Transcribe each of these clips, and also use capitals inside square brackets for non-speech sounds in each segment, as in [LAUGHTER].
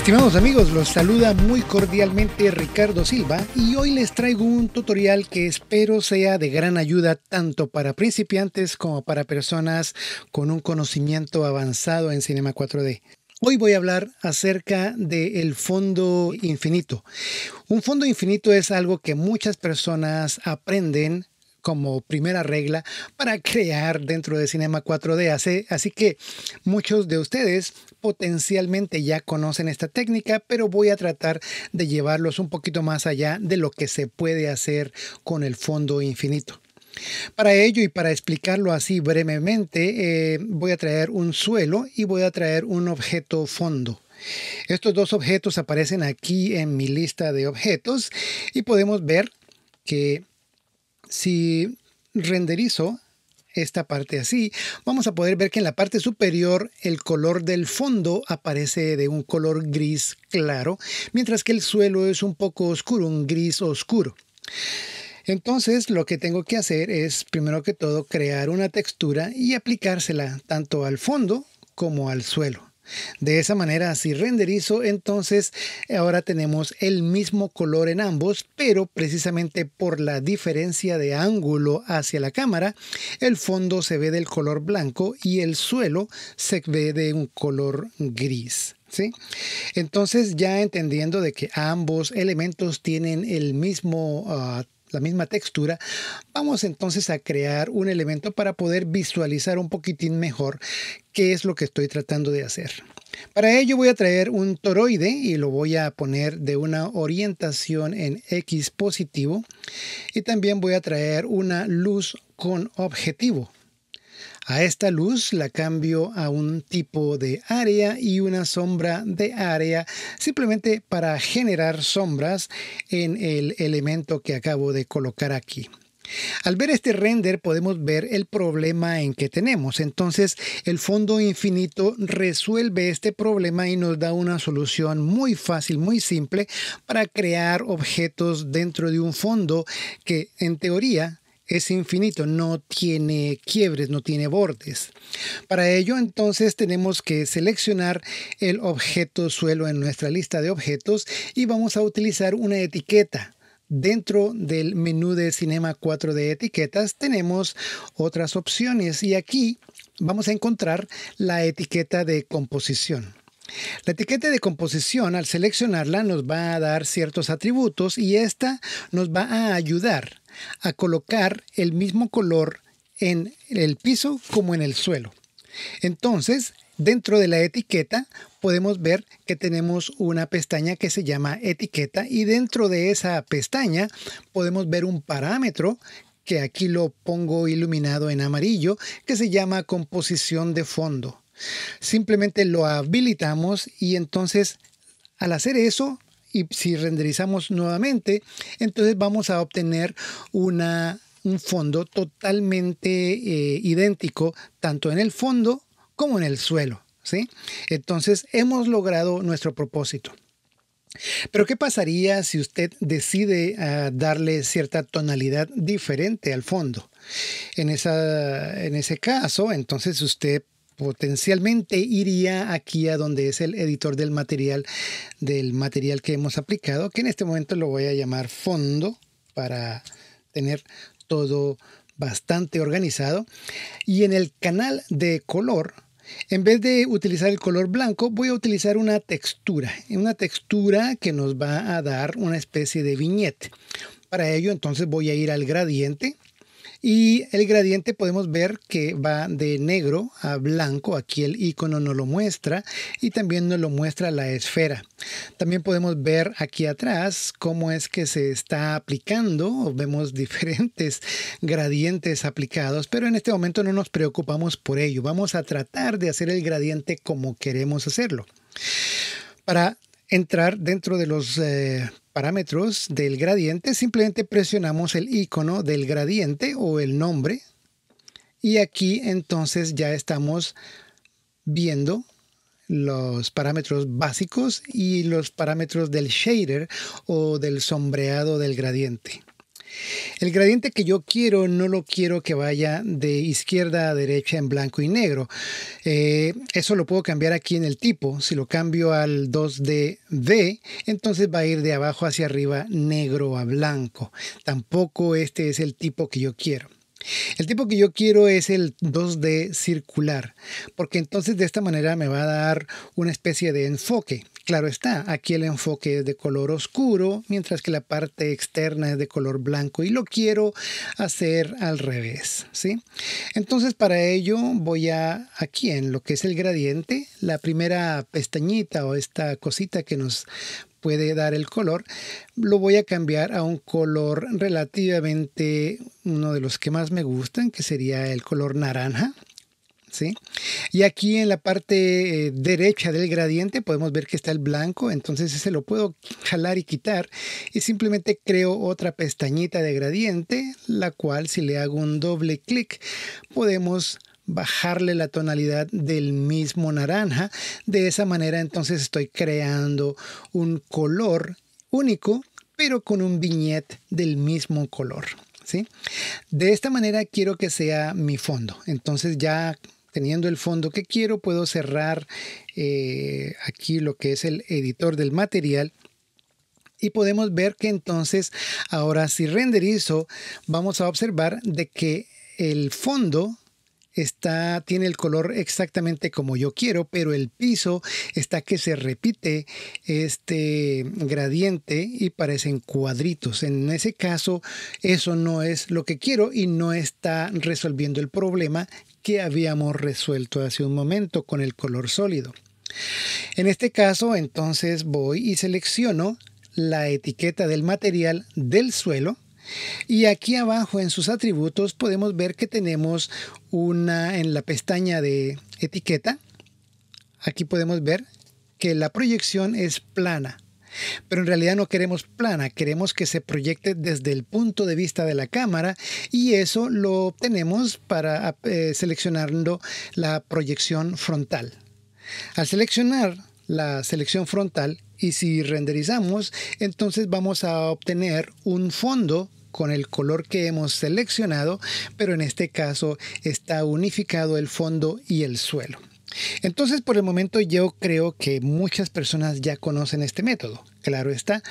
Estimados amigos, los saluda muy cordialmente Ricardo Silva y hoy les traigo un tutorial que espero sea de gran ayuda tanto para principiantes como para personas con un conocimiento avanzado en Cinema 4D. Hoy voy a hablar acerca del fondo infinito. Un fondo infinito es algo que muchas personas aprenden como primera regla para crear dentro de Cinema 4D. Así, que muchos de ustedes potencialmente ya conocen esta técnica, pero voy a tratar de llevarlos un poquito más allá de lo que se puede hacer con el fondo infinito. Para ello y para explicarlo así brevemente, eh, voy a traer un suelo y voy a traer un objeto fondo. Estos dos objetos aparecen aquí en mi lista de objetos y podemos ver que si renderizo esta parte así, vamos a poder ver que en la parte superior el color del fondo aparece de un color gris claro, mientras que el suelo es un poco oscuro, un gris oscuro. Entonces lo que tengo que hacer es primero que todo crear una textura y aplicársela tanto al fondo como al suelo. De esa manera, si renderizo, entonces ahora tenemos el mismo color en ambos, pero precisamente por la diferencia de ángulo hacia la cámara, el fondo se ve del color blanco y el suelo se ve de un color gris. Entonces ya entendiendo de que ambos elementos tienen el mismo ah, la misma textura, vamos entonces a crear un elemento para poder visualizar un poquitín mejor qué es lo que estoy tratando de hacer. Para ello voy a traer un toroide y lo voy a poner de una orientación en X positivo y también voy a traer una luz con objetivo. A esta luz la cambio a un tipo de área y una sombra de área simplemente para generar sombras en el elemento que acabo de colocar aquí. Al ver este render podemos ver el problema en que tenemos. Entonces el fondo infinito resuelve este problema y nos da una solución muy fácil, muy simple para crear objetos dentro de un fondo que en teoría es infinito, no tiene quiebres, no tiene bordes. Para ello entonces tenemos que seleccionar el objeto suelo en nuestra lista de objetos y vamos a utilizar una etiqueta. Dentro del menú de Cinema 4 de etiquetas tenemos otras opciones y aquí vamos a encontrar la etiqueta de composición. La etiqueta de composición, al seleccionarla, nos va a dar ciertos atributos y esta nos va a ayudar a colocar el mismo color en el piso como en el suelo. Entonces, dentro de la etiqueta podemos ver que tenemos una pestaña que se llama etiqueta y dentro de esa pestaña podemos ver un parámetro que aquí lo pongo iluminado en amarillo que se llama composición de fondo. Simplemente lo habilitamos y entonces al hacer eso y si renderizamos nuevamente, entonces vamos a obtener una, un fondo totalmente eh, idéntico, tanto en el fondo como en el suelo. ¿sí? Entonces hemos logrado nuestro propósito. Pero ¿qué pasaría si usted decide ah, darle cierta tonalidad diferente al fondo? En, esa, en ese caso, entonces usted potencialmente iría aquí a donde es el editor del material, del material que hemos aplicado, que en este momento lo voy a llamar fondo para tener todo bastante organizado. Y en el canal de color, en vez de utilizar el color blanco, voy a utilizar una textura, una textura que nos va a dar una especie de viñete. Para ello, entonces voy a ir al gradiente y el gradiente podemos ver que va de negro a blanco, aquí el icono nos lo muestra y también nos lo muestra la esfera. También podemos ver aquí atrás cómo es que se está aplicando, vemos [LAUGHS] diferentes gradientes aplicados, pero en este momento no nos preocupamos por ello, vamos a tratar de hacer el gradiente como queremos hacerlo. Para entrar dentro de los eh, parámetros del gradiente, simplemente presionamos el icono del gradiente o el nombre. Y aquí entonces ya estamos viendo los parámetros básicos y los parámetros del shader o del sombreado del gradiente. El gradiente que yo quiero no lo quiero que vaya de izquierda a derecha en blanco y negro. Eh, eso lo puedo cambiar aquí en el tipo. Si lo cambio al 2DD, entonces va a ir de abajo hacia arriba negro a blanco. Tampoco este es el tipo que yo quiero. El tipo que yo quiero es el 2D circular, porque entonces de esta manera me va a dar una especie de enfoque Claro está, aquí el enfoque es de color oscuro, mientras que la parte externa es de color blanco y lo quiero hacer al revés, ¿sí? Entonces para ello voy a aquí en lo que es el gradiente, la primera pestañita o esta cosita que nos puede dar el color, lo voy a cambiar a un color relativamente uno de los que más me gustan, que sería el color naranja. ¿sí? Y aquí en la parte eh, derecha del gradiente podemos ver que está el blanco, entonces ese lo puedo jalar y quitar y simplemente creo otra pestañita de gradiente, la cual si le hago un doble clic podemos bajarle la tonalidad del mismo naranja. De esa manera entonces estoy creando un color único, pero con un viñete del mismo color. ¿sí? De esta manera quiero que sea mi fondo. Entonces ya teniendo el fondo que quiero, puedo cerrar eh, aquí lo que es el editor del material. Y podemos ver que entonces, ahora si renderizo, vamos a observar de que el fondo está, tiene el color exactamente como yo quiero, pero el piso está que se repite este gradiente y parecen cuadritos. En ese caso, eso no es lo que quiero y no está resolviendo el problema que habíamos resuelto hace un momento con el color sólido. En este caso, entonces voy y selecciono la etiqueta del material del suelo y aquí abajo en sus atributos podemos ver que tenemos una en la pestaña de etiqueta. Aquí podemos ver que la proyección es plana. Pero en realidad no queremos plana, queremos que se proyecte desde el punto de vista de la cámara y eso lo obtenemos para eh, seleccionando la proyección frontal. Al seleccionar la selección frontal y si renderizamos, entonces vamos a obtener un fondo con el color que hemos seleccionado, pero en este caso está unificado el fondo y el suelo. Entonces, por el momento yo creo que muchas personas ya conocen este método claro está.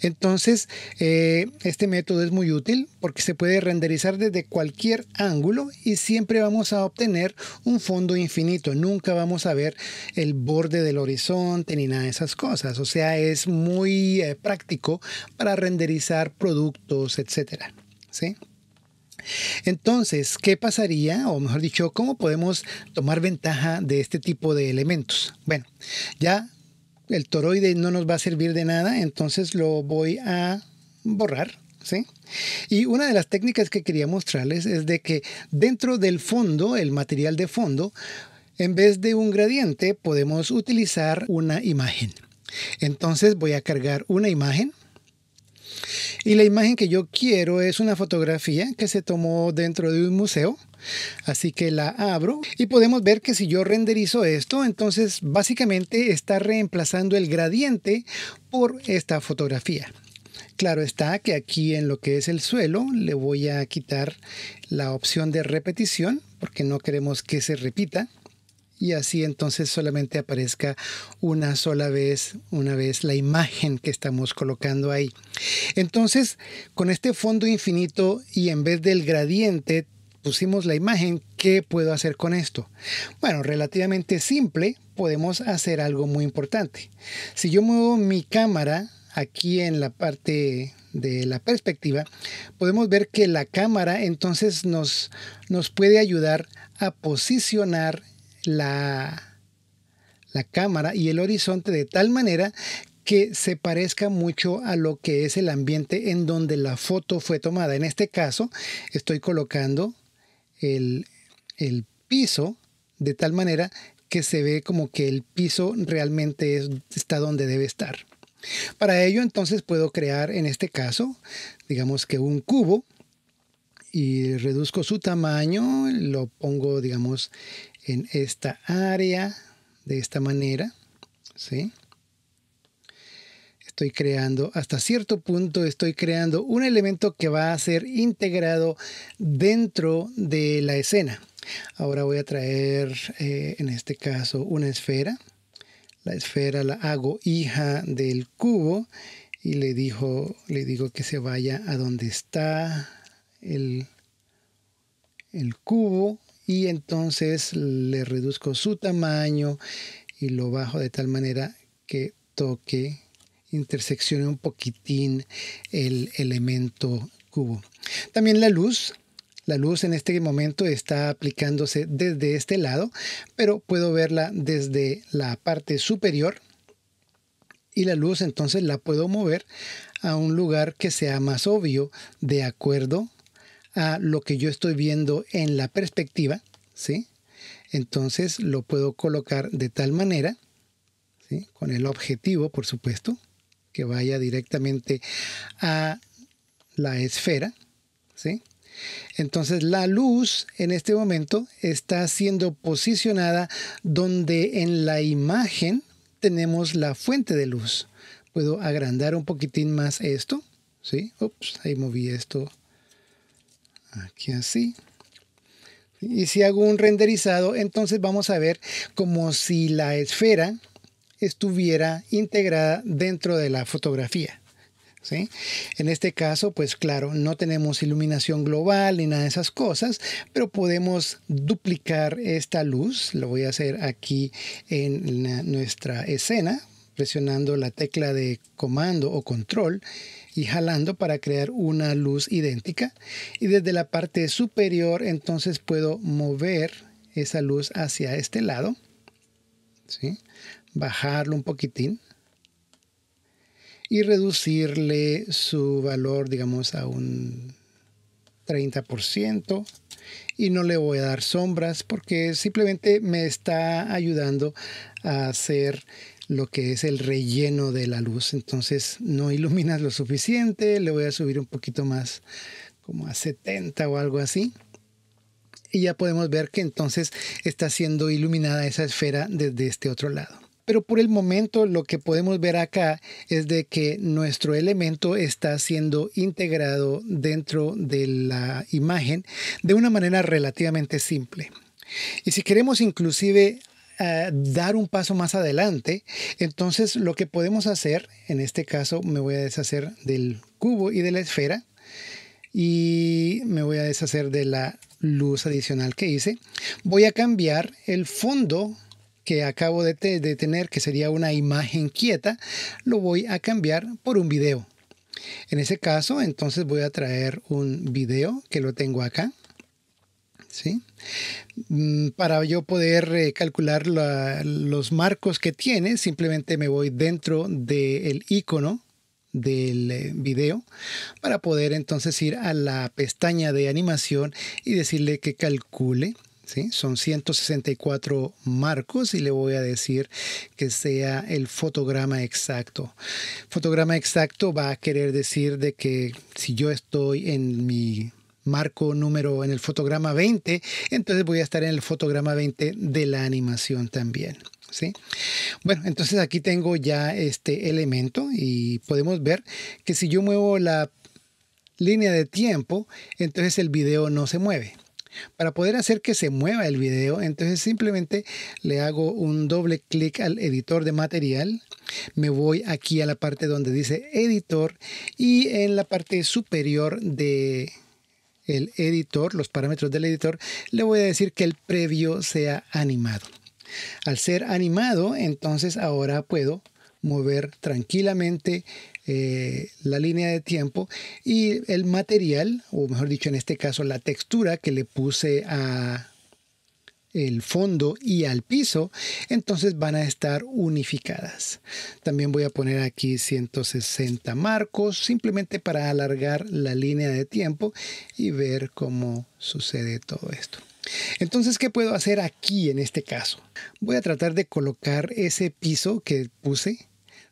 Entonces, eh, este método es muy útil porque se puede renderizar desde cualquier ángulo y siempre vamos a obtener un fondo infinito. Nunca vamos a ver el borde del horizonte ni nada de esas cosas. O sea, es muy eh, práctico para renderizar productos, etcétera. ¿Sí? Entonces, ¿qué pasaría? O mejor dicho, ¿cómo podemos tomar ventaja de este tipo de elementos? Bueno, ya el toroide no nos va a servir de nada, entonces lo voy a borrar. ¿Sí? Y una de las técnicas que quería mostrarles es de que dentro del fondo, el material de fondo, en vez de un gradiente podemos utilizar una imagen. Entonces voy a cargar una imagen y la imagen que yo quiero es una fotografía que se tomó dentro de un museo. Así que la abro y podemos ver que si yo renderizo esto, entonces básicamente está reemplazando el gradiente por esta fotografía. Claro está que aquí en lo que es el suelo le voy a quitar la opción de repetición porque no queremos que se repita y así entonces solamente aparezca una sola vez, una vez la imagen que estamos colocando ahí. Entonces, con este fondo infinito y en vez del gradiente, pusimos la imagen, ¿qué puedo hacer con esto? Bueno, relativamente simple, podemos hacer algo muy importante. Si yo muevo mi cámara aquí en la parte de la perspectiva, podemos ver que la cámara entonces nos, nos puede ayudar a posicionar la, cámara y el horizonte de tal manera que se parezca mucho a lo que es el ambiente en donde la foto fue tomada. En este caso, estoy colocando el, piso de tal manera que se ve como que el piso realmente está donde debe estar. Para ello entonces puedo crear en este caso, digamos que un cubo y reduzco su tamaño, lo pongo, digamos, en esta área de esta manera, Estoy creando, hasta cierto punto estoy creando un elemento que va a ser integrado dentro de la escena. Ahora voy a traer, eh, en este caso, una esfera. La esfera la hago hija del cubo y le, dijo, le digo que se vaya a donde está el, cubo y entonces le reduzco su tamaño y lo bajo de tal manera que toque, interseccione un poquitín el elemento cubo. También la luz. La luz en este momento está aplicándose desde este lado, pero puedo verla desde la parte superior y la luz entonces la puedo mover a un lugar que sea más obvio de acuerdo a lo que yo estoy viendo en la perspectiva, ¿sí? Entonces lo puedo colocar de tal manera, ¿sí? con el objetivo, por supuesto, que vaya directamente a la esfera, ¿sí? Entonces la luz en este momento está siendo posicionada donde en la imagen tenemos la fuente de luz. Puedo agrandar un poquitín más esto. ¿Sí? Ups, ahí moví esto Aquí así. Y si hago un renderizado, entonces vamos a ver como si la esfera estuviera integrada dentro de la fotografía. En este caso, pues claro, no tenemos iluminación global ni nada de esas cosas, pero podemos duplicar esta luz. Lo voy a hacer aquí en nuestra escena, presionando la tecla de comando o control y jalando para crear una luz idéntica. Y desde la parte superior entonces puedo mover esa luz hacia este lado. Bajarlo un poquitín. Y reducirle su valor, digamos, a un 30% y no le voy a dar sombras porque simplemente me está ayudando a hacer lo que es el relleno de la luz. Entonces no iluminas lo suficiente, le voy a subir un poquito más, como a 70 o algo así. Y ya podemos ver que entonces está siendo iluminada esa esfera desde este otro lado. Pero por el momento lo que podemos ver acá es de que nuestro elemento está siendo integrado dentro de la imagen de una manera relativamente simple. Y si queremos inclusive eh, dar un paso más adelante. Entonces lo que podemos hacer, en este caso me voy a deshacer del cubo y de la esfera y me voy a deshacer de la luz adicional que hice. Voy a cambiar el fondo que acabo de, de tener, que sería una imagen quieta, lo voy a cambiar por un video. En ese caso, entonces voy a traer un video que lo tengo acá. Mm, para yo poder eh, calcular los marcos que tiene, simplemente me voy dentro del icono del eh, video para poder entonces ir a la pestaña de animación y decirle que calcule ¿Sí? Son 164 marcos y le voy a decir que sea el fotograma exacto. Fotograma exacto va a querer decir de que si yo estoy en mi marco número en el fotograma 20, entonces voy a estar en el fotograma 20 de la animación también. ¿Sí? Bueno, entonces aquí tengo ya este elemento y podemos ver que si yo muevo la línea de tiempo, entonces el video no se mueve. Para poder hacer que se mueva el video, entonces simplemente le hago un doble clic al editor de material. Me voy aquí a la parte donde dice editor y en la parte superior de el editor, los parámetros del editor, le voy a decir que el previo sea animado. Al ser animado, entonces ahora puedo mover tranquilamente eh, la línea de tiempo y el material, o mejor dicho, en este caso la textura que le puse a el fondo y al piso, entonces van a estar unificadas. También voy a poner aquí 160 marcos simplemente para alargar la línea de tiempo y ver cómo sucede todo esto. Entonces, ¿qué puedo hacer aquí en este caso? Voy a tratar de colocar ese piso que puse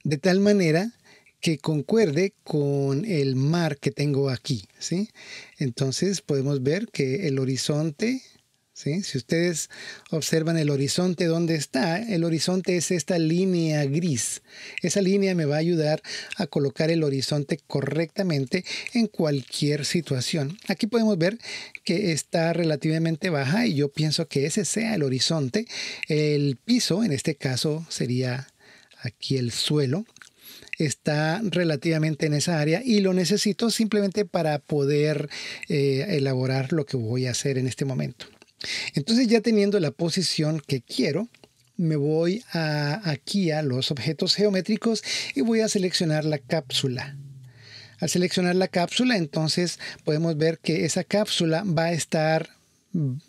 de tal manera que concuerde con el mar que tengo aquí, ¿sí? Entonces podemos ver que el horizonte si ustedes observan el horizonte donde está, el horizonte es esta línea gris. Esa línea me va a ayudar a colocar el horizonte correctamente en cualquier situación. Aquí podemos ver que está relativamente baja y yo pienso que ese sea el horizonte. El piso, en este caso, sería aquí el suelo está relativamente en esa área y lo necesito simplemente para poder eh, elaborar lo que voy a hacer en este momento. Entonces ya teniendo la posición que quiero, me voy aquí a los objetos geométricos y voy a seleccionar la cápsula. Al seleccionar la cápsula, entonces podemos ver que esa cápsula va a estar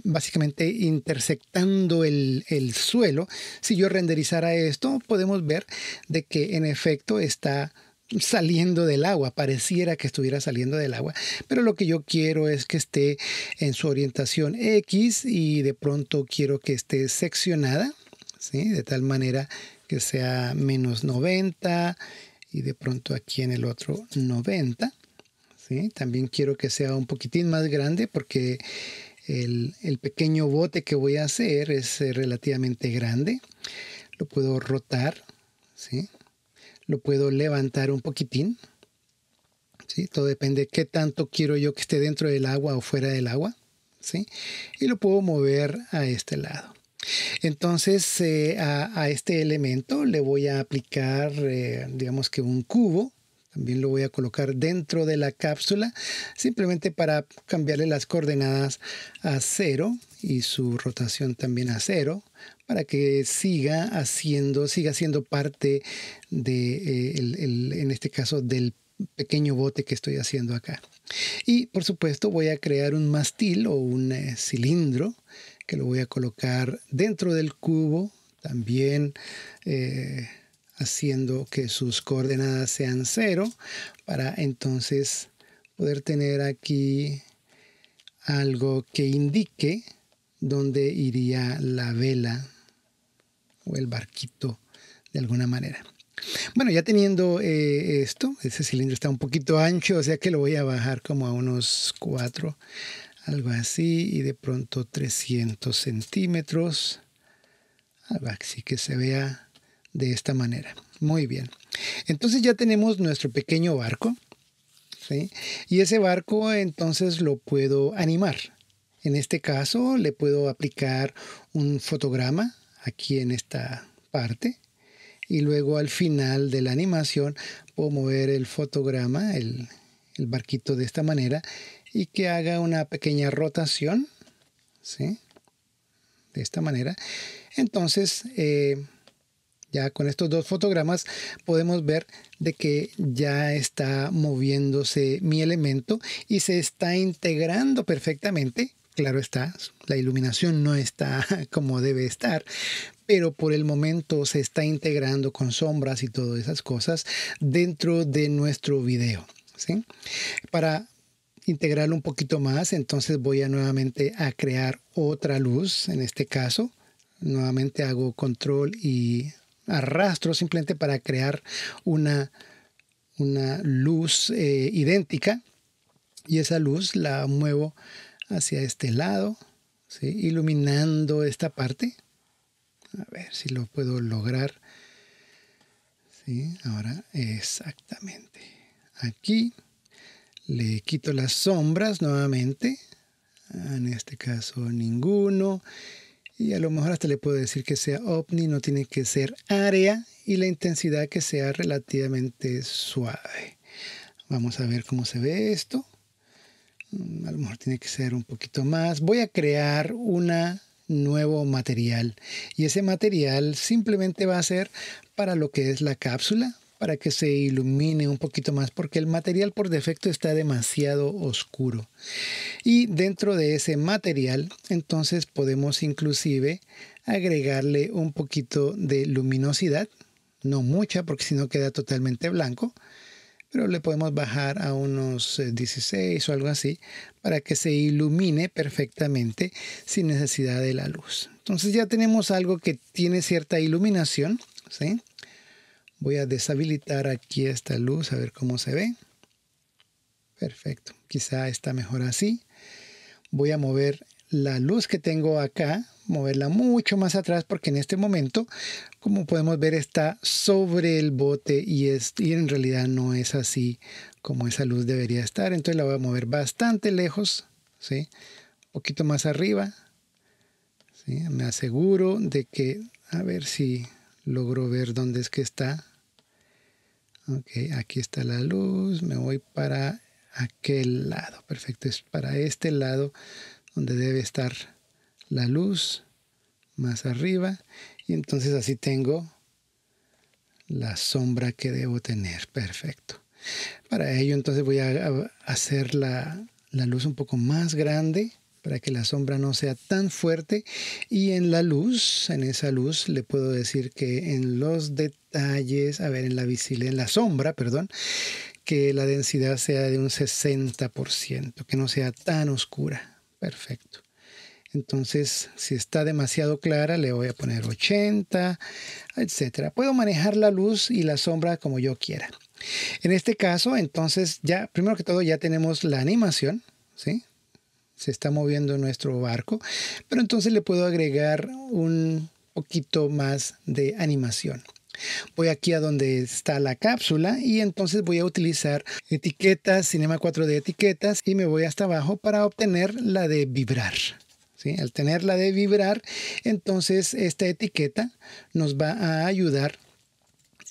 básicamente intersectando el, suelo. Si yo renderizara esto, podemos ver de que en efecto está saliendo del agua, pareciera que estuviera saliendo del agua, pero lo que yo quiero es que esté en su orientación X y de pronto quiero que esté seccionada, ¿sí? de tal manera que sea menos 90 y de pronto aquí en el otro 90. ¿sí? También quiero que sea un poquitín más grande porque el, el pequeño bote que voy a hacer es eh, relativamente grande. Lo puedo rotar. ¿sí? lo puedo levantar un poquitín. ¿sí? Todo depende qué tanto quiero yo que esté dentro del agua o fuera del agua. ¿sí? Y lo puedo mover a este lado. Entonces eh, a, este elemento le voy a aplicar, eh, digamos que un cubo. También lo voy a colocar dentro de la cápsula, simplemente para cambiarle las coordenadas a cero y su rotación también a cero para que siga haciendo, siga siendo parte de, eh, en este caso, del pequeño bote que estoy haciendo acá. Y por supuesto voy a crear un mastil o un eh, cilindro que lo voy a colocar dentro del cubo, también eh, haciendo que sus coordenadas sean cero para entonces poder tener aquí algo que indique dónde iría la vela o el barquito de alguna manera. Bueno, ya teniendo eh, esto, ese cilindro está un poquito ancho, o sea que lo voy a bajar como a unos 4, algo así, y de pronto 300 centímetros, algo así que se vea de esta manera. Muy bien. Entonces ya tenemos nuestro pequeño barco, ¿sí? Y ese barco entonces lo puedo animar. En este caso le puedo aplicar un fotograma, aquí en esta parte. Y luego al final de la animación puedo mover el fotograma, el, barquito de esta manera, y que haga una pequeña rotación, De esta manera. Entonces, eh, ya con estos dos fotogramas podemos ver de que ya está moviéndose mi elemento y se está integrando perfectamente Claro está, la iluminación no está [LAUGHS] como debe estar, pero por el momento se está integrando con sombras y todas esas cosas dentro de nuestro video. ¿sí? Para integrarlo un poquito más, entonces voy a nuevamente a crear otra luz, en este caso, nuevamente hago control y arrastro simplemente para crear una, una luz eh, idéntica y esa luz la muevo hacia este lado, iluminando esta parte. A ver si lo puedo lograr. ¿Sí? Ahora, exactamente. Aquí le quito las sombras nuevamente. Ah, en este caso, ninguno. Y a lo mejor hasta le puedo decir que sea ovni, no tiene que ser área y la intensidad que sea relativamente suave. Vamos a ver cómo se ve esto. Mm, a lo mejor tiene que ser un poquito más. Voy a crear un nuevo material y ese material simplemente va a ser para lo que es la cápsula para que se ilumine un poquito más porque el material por defecto está demasiado oscuro y dentro de ese material entonces podemos inclusive agregarle un poquito de luminosidad no mucha porque si no queda totalmente blanco pero le podemos bajar a unos 16 eh, o algo así para que se ilumine perfectamente sin necesidad de la luz. Entonces ya tenemos algo que tiene cierta iluminación. ¿sí? Voy a deshabilitar aquí esta luz a ver cómo se ve. Perfecto, quizá está mejor así. Voy a mover la luz que tengo acá, moverla mucho más atrás porque en este momento, como podemos ver, está sobre el bote y, es, y en realidad no es así como esa luz debería estar. Entonces la voy a mover bastante lejos, ¿sí? un poquito más arriba. Me aseguro de que, a ver si logro ver dónde es que está. Ok, aquí está la luz, me voy para aquel lado, perfecto, es para este lado donde debe estar la luz más arriba y entonces así tengo la sombra que debo tener. Perfecto. Para ello entonces voy a hacer la, la luz un poco más grande para que la sombra no sea tan fuerte y en la luz, en esa luz le puedo decir que en los detalles, a ver, en la visible, en la sombra, perdón, que la densidad sea de un 60%, que no sea tan oscura. Perfecto. Entonces, si está demasiado clara, le voy a poner 80, etcétera. Puedo manejar la luz y la sombra como yo quiera. En este caso, entonces, ya, primero que todo, ya tenemos la animación, ¿sí? Se está moviendo nuestro barco, pero entonces le puedo agregar un poquito más de animación. Voy aquí a donde está la cápsula y entonces voy a utilizar etiquetas, Cinema 4D etiquetas y me voy hasta abajo para obtener la de vibrar. Al tener la de vibrar, entonces esta etiqueta nos va a ayudar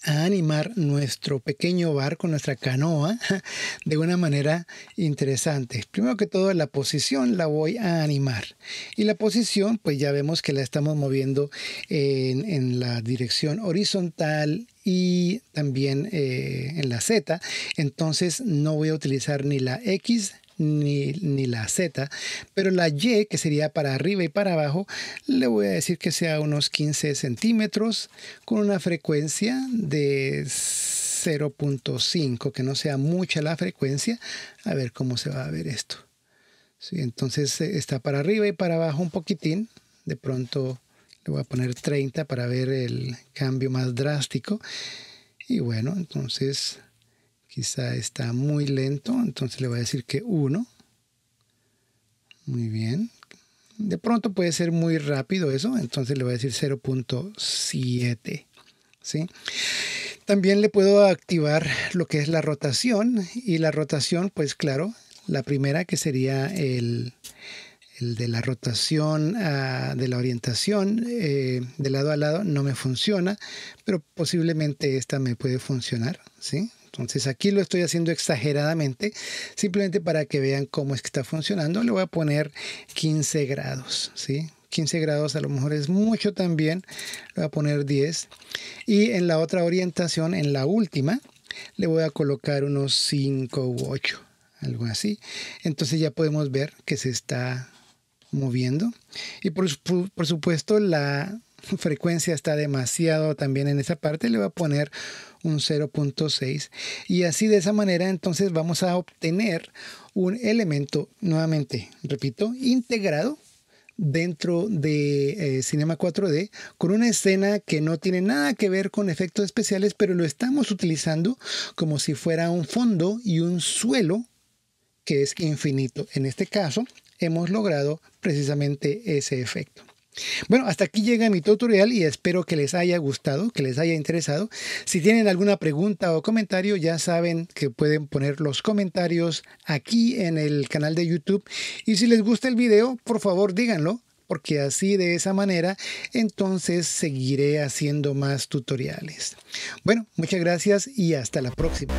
animar nuestro pequeño barco, nuestra canoa, [LAUGHS] de una manera interesante. Primero que todo, la posición la voy a animar. Y la posición, pues ya vemos que la estamos moviendo en, la dirección horizontal y también eh, en la Z. Entonces no voy a utilizar ni la X ni, la Z, pero la Y, que sería para arriba y para abajo, le voy a decir que sea unos 15 centímetros con una frecuencia de 0.5, que no sea mucha la frecuencia. A ver cómo se va a ver esto. entonces eh, está para arriba y para abajo un poquitín. De pronto le voy a poner 30 para ver el cambio más drástico. Y bueno, entonces Quizá está muy lento, entonces le voy a decir que 1. Muy bien. De pronto puede ser muy rápido eso, entonces le voy a decir 0.7. ¿sí? También le puedo activar lo que es la rotación y la rotación, pues claro, la primera que sería el, de la rotación ah, de la orientación eh, de lado a lado no me funciona, pero posiblemente esta me puede funcionar, ¿sí? Entonces aquí lo estoy haciendo exageradamente, simplemente para que vean cómo es que está funcionando. Le voy a poner 15 grados, ¿sí? 15 grados a lo mejor es mucho también, le voy a poner 10. Y en la otra orientación, en la última, le voy a colocar unos 5 u 8, algo así. Entonces ya podemos ver que se está moviendo. Y por, por, supuesto la [LAUGHS] frecuencia está demasiado también en esa parte, le voy a poner un 0.6 y así de esa manera entonces vamos a obtener un elemento nuevamente, repito, integrado dentro de eh, Cinema 4D con una escena que no tiene nada que ver con efectos especiales, pero lo estamos utilizando como si fuera un fondo y un suelo que es infinito. En este caso, hemos logrado precisamente ese efecto. Bueno, hasta aquí llega mi tutorial y espero que les haya gustado, que les haya interesado. Si tienen alguna pregunta o comentario, ya saben que pueden poner los comentarios aquí en el canal de YouTube. Y si les gusta el video, por favor díganlo, porque así de esa manera entonces seguiré haciendo más tutoriales. Bueno, muchas gracias y hasta la próxima.